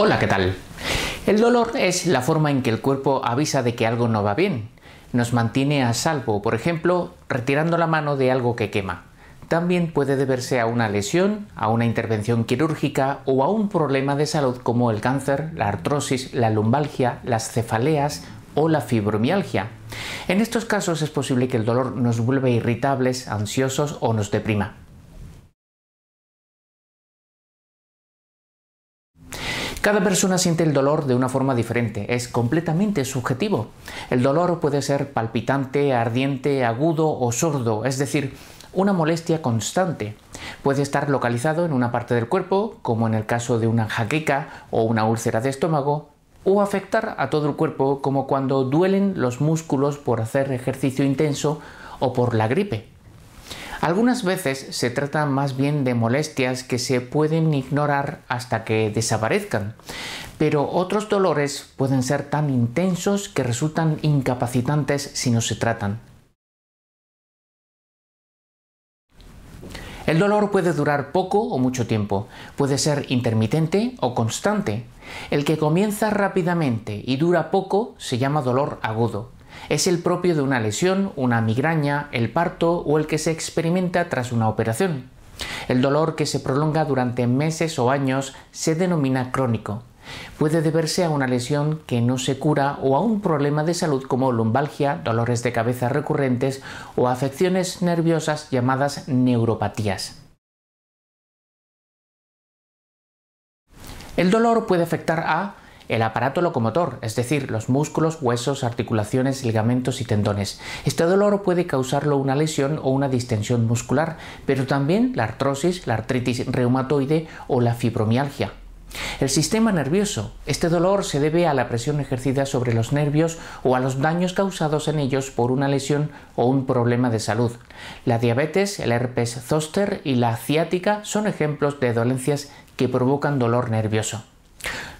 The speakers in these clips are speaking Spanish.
Hola, ¿qué tal? El dolor es la forma en que el cuerpo avisa de que algo no va bien. Nos mantiene a salvo, por ejemplo, retirando la mano de algo que quema. También puede deberse a una lesión, a una intervención quirúrgica o a un problema de salud como el cáncer, la artrosis, la lumbalgia, las cefaleas o la fibromialgia. En estos casos es posible que el dolor nos vuelva irritables, ansiosos o nos deprima. Cada persona siente el dolor de una forma diferente, es completamente subjetivo. El dolor puede ser palpitante, ardiente, agudo o sordo, es decir, una molestia constante. Puede estar localizado en una parte del cuerpo, como en el caso de una jaqueca o una úlcera de estómago, o afectar a todo el cuerpo, como cuando duelen los músculos por hacer ejercicio intenso o por la gripe. Algunas veces se trata más bien de molestias que se pueden ignorar hasta que desaparezcan, pero otros dolores pueden ser tan intensos que resultan incapacitantes si no se tratan. El dolor puede durar poco o mucho tiempo, puede ser intermitente o constante. El que comienza rápidamente y dura poco se llama dolor agudo. Es el propio de una lesión, una migraña, el parto o el que se experimenta tras una operación. El dolor que se prolonga durante meses o años se denomina crónico. Puede deberse a una lesión que no se cura o a un problema de salud como lumbalgia, dolores de cabeza recurrentes o afecciones nerviosas llamadas neuropatías. El dolor puede afectar a el aparato locomotor, es decir, los músculos, huesos, articulaciones, ligamentos y tendones. Este dolor puede causarlo una lesión o una distensión muscular, pero también la artrosis, la artritis reumatoide o la fibromialgia. El sistema nervioso. Este dolor se debe a la presión ejercida sobre los nervios o a los daños causados en ellos por una lesión o un problema de salud. La diabetes, el herpes zóster y la ciática son ejemplos de dolencias que provocan dolor nervioso.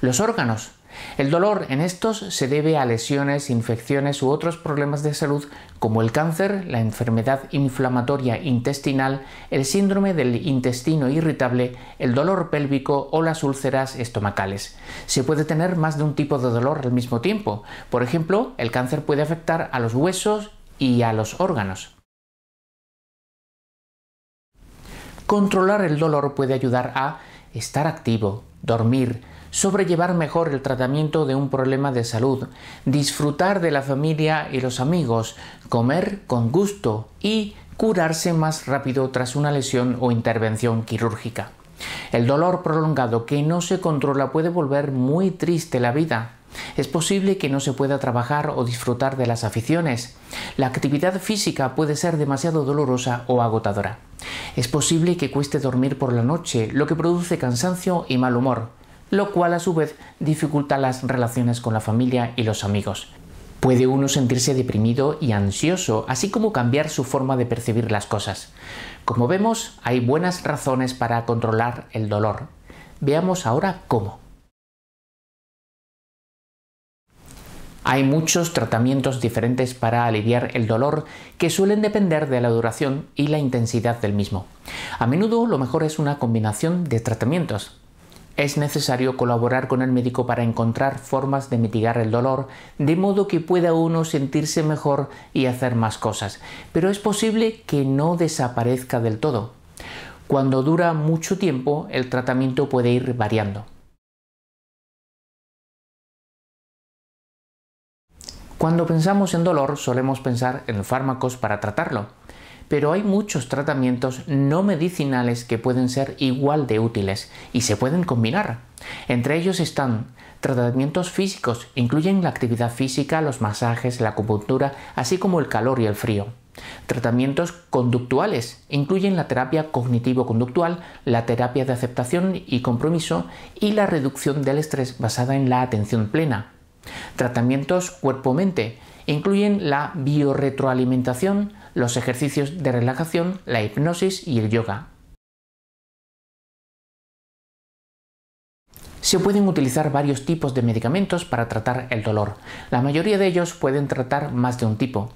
Los órganos. El dolor en estos se debe a lesiones, infecciones u otros problemas de salud como el cáncer, la enfermedad inflamatoria intestinal, el síndrome del intestino irritable, el dolor pélvico o las úlceras estomacales. Se puede tener más de un tipo de dolor al mismo tiempo. Por ejemplo, el cáncer puede afectar a los huesos y a los órganos. Controlar el dolor puede ayudar a estar activo, dormir, sobrellevar mejor el tratamiento de un problema de salud, disfrutar de la familia y los amigos, comer con gusto y curarse más rápido tras una lesión o intervención quirúrgica. El dolor prolongado que no se controla puede volver muy triste la vida. Es posible que no se pueda trabajar o disfrutar de las aficiones. La actividad física puede ser demasiado dolorosa o agotadora. Es posible que cueste dormir por la noche, lo que produce cansancio y mal humor lo cual a su vez dificulta las relaciones con la familia y los amigos. Puede uno sentirse deprimido y ansioso, así como cambiar su forma de percibir las cosas. Como vemos, hay buenas razones para controlar el dolor. Veamos ahora cómo. Hay muchos tratamientos diferentes para aliviar el dolor que suelen depender de la duración y la intensidad del mismo. A menudo lo mejor es una combinación de tratamientos, es necesario colaborar con el médico para encontrar formas de mitigar el dolor, de modo que pueda uno sentirse mejor y hacer más cosas, pero es posible que no desaparezca del todo. Cuando dura mucho tiempo, el tratamiento puede ir variando. Cuando pensamos en dolor, solemos pensar en fármacos para tratarlo pero hay muchos tratamientos no medicinales que pueden ser igual de útiles y se pueden combinar. Entre ellos están tratamientos físicos, incluyen la actividad física, los masajes, la acupuntura, así como el calor y el frío. Tratamientos conductuales incluyen la terapia cognitivo-conductual, la terapia de aceptación y compromiso y la reducción del estrés basada en la atención plena. Tratamientos cuerpo-mente incluyen la biorretroalimentación, los ejercicios de relajación, la hipnosis y el yoga. Se pueden utilizar varios tipos de medicamentos para tratar el dolor. La mayoría de ellos pueden tratar más de un tipo.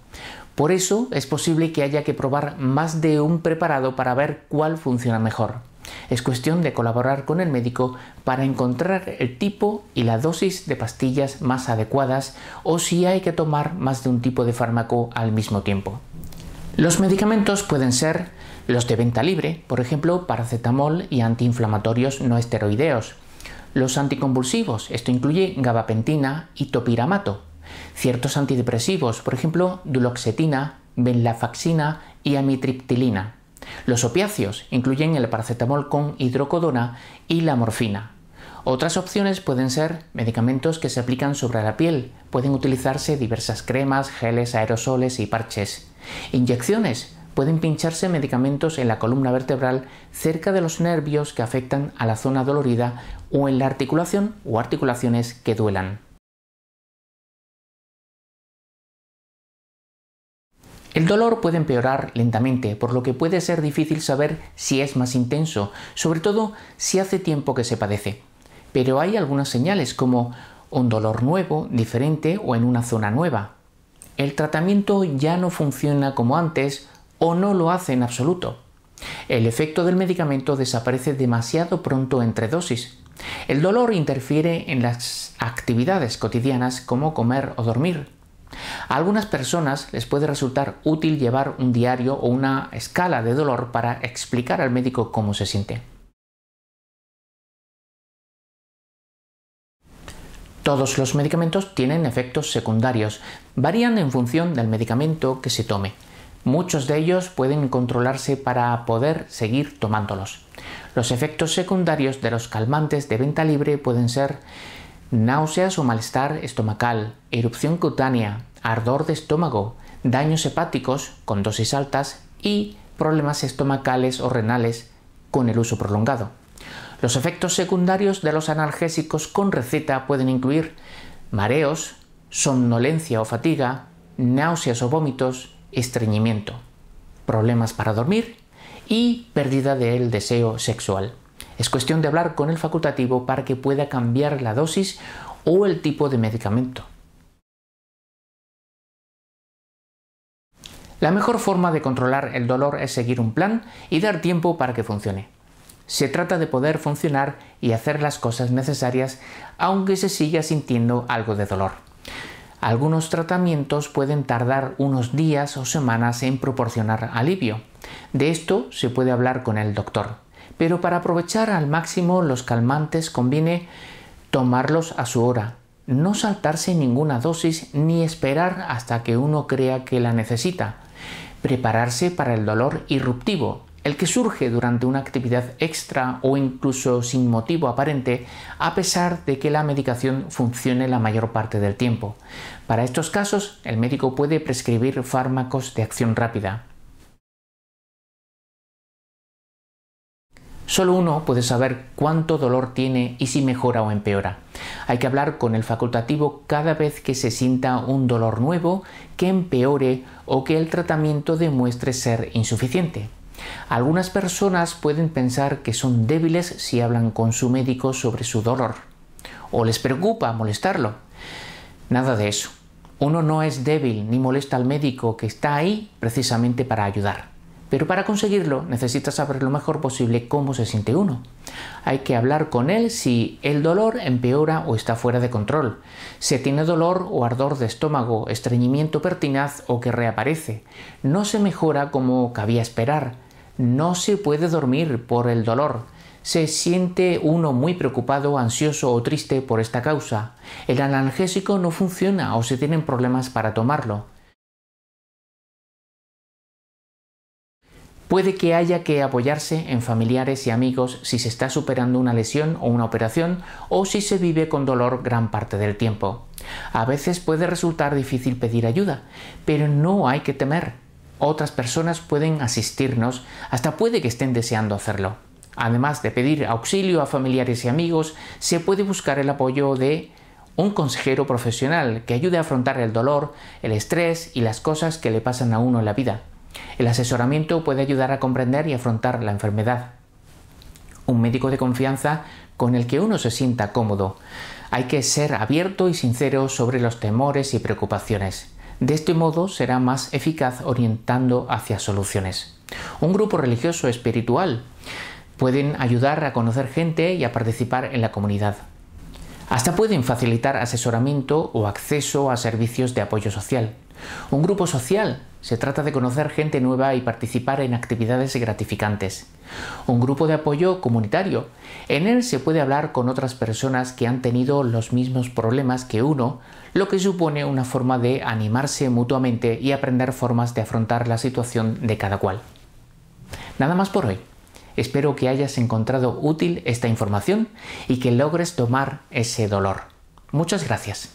Por eso es posible que haya que probar más de un preparado para ver cuál funciona mejor. Es cuestión de colaborar con el médico para encontrar el tipo y la dosis de pastillas más adecuadas o si hay que tomar más de un tipo de fármaco al mismo tiempo. Los medicamentos pueden ser los de venta libre, por ejemplo, paracetamol y antiinflamatorios no esteroideos. Los anticonvulsivos, esto incluye gabapentina y topiramato. Ciertos antidepresivos, por ejemplo, duloxetina, venlafaxina y amitriptilina. Los opiáceos incluyen el paracetamol con hidrocodona y la morfina. Otras opciones pueden ser medicamentos que se aplican sobre la piel. Pueden utilizarse diversas cremas, geles, aerosoles y parches. Inyecciones. Pueden pincharse medicamentos en la columna vertebral cerca de los nervios que afectan a la zona dolorida o en la articulación o articulaciones que duelan. El dolor puede empeorar lentamente, por lo que puede ser difícil saber si es más intenso, sobre todo si hace tiempo que se padece. Pero hay algunas señales como un dolor nuevo, diferente o en una zona nueva, el tratamiento ya no funciona como antes o no lo hace en absoluto. El efecto del medicamento desaparece demasiado pronto entre dosis. El dolor interfiere en las actividades cotidianas como comer o dormir. A algunas personas les puede resultar útil llevar un diario o una escala de dolor para explicar al médico cómo se siente. Todos los medicamentos tienen efectos secundarios, varían en función del medicamento que se tome. Muchos de ellos pueden controlarse para poder seguir tomándolos. Los efectos secundarios de los calmantes de venta libre pueden ser náuseas o malestar estomacal, erupción cutánea, ardor de estómago, daños hepáticos con dosis altas y problemas estomacales o renales con el uso prolongado. Los efectos secundarios de los analgésicos con receta pueden incluir mareos, somnolencia o fatiga, náuseas o vómitos, estreñimiento, problemas para dormir y pérdida del deseo sexual. Es cuestión de hablar con el facultativo para que pueda cambiar la dosis o el tipo de medicamento. La mejor forma de controlar el dolor es seguir un plan y dar tiempo para que funcione. Se trata de poder funcionar y hacer las cosas necesarias aunque se siga sintiendo algo de dolor. Algunos tratamientos pueden tardar unos días o semanas en proporcionar alivio. De esto se puede hablar con el doctor. Pero para aprovechar al máximo los calmantes conviene tomarlos a su hora, no saltarse ninguna dosis ni esperar hasta que uno crea que la necesita, prepararse para el dolor irruptivo, el que surge durante una actividad extra o incluso sin motivo aparente, a pesar de que la medicación funcione la mayor parte del tiempo. Para estos casos, el médico puede prescribir fármacos de acción rápida. Solo uno puede saber cuánto dolor tiene y si mejora o empeora. Hay que hablar con el facultativo cada vez que se sienta un dolor nuevo, que empeore o que el tratamiento demuestre ser insuficiente. Algunas personas pueden pensar que son débiles si hablan con su médico sobre su dolor, o les preocupa molestarlo. Nada de eso. Uno no es débil ni molesta al médico que está ahí precisamente para ayudar. Pero para conseguirlo necesita saber lo mejor posible cómo se siente uno. Hay que hablar con él si el dolor empeora o está fuera de control, si tiene dolor o ardor de estómago, estreñimiento pertinaz o que reaparece. No se mejora como cabía esperar, no se puede dormir por el dolor. Se siente uno muy preocupado, ansioso o triste por esta causa. El analgésico no funciona o se tienen problemas para tomarlo. Puede que haya que apoyarse en familiares y amigos si se está superando una lesión o una operación o si se vive con dolor gran parte del tiempo. A veces puede resultar difícil pedir ayuda, pero no hay que temer otras personas pueden asistirnos, hasta puede que estén deseando hacerlo. Además de pedir auxilio a familiares y amigos, se puede buscar el apoyo de un consejero profesional que ayude a afrontar el dolor, el estrés y las cosas que le pasan a uno en la vida. El asesoramiento puede ayudar a comprender y afrontar la enfermedad. Un médico de confianza con el que uno se sienta cómodo. Hay que ser abierto y sincero sobre los temores y preocupaciones. De este modo será más eficaz orientando hacia soluciones. Un grupo religioso espiritual pueden ayudar a conocer gente y a participar en la comunidad. Hasta pueden facilitar asesoramiento o acceso a servicios de apoyo social. Un grupo social se trata de conocer gente nueva y participar en actividades gratificantes. Un grupo de apoyo comunitario. En él se puede hablar con otras personas que han tenido los mismos problemas que uno, lo que supone una forma de animarse mutuamente y aprender formas de afrontar la situación de cada cual. Nada más por hoy. Espero que hayas encontrado útil esta información y que logres tomar ese dolor. Muchas gracias.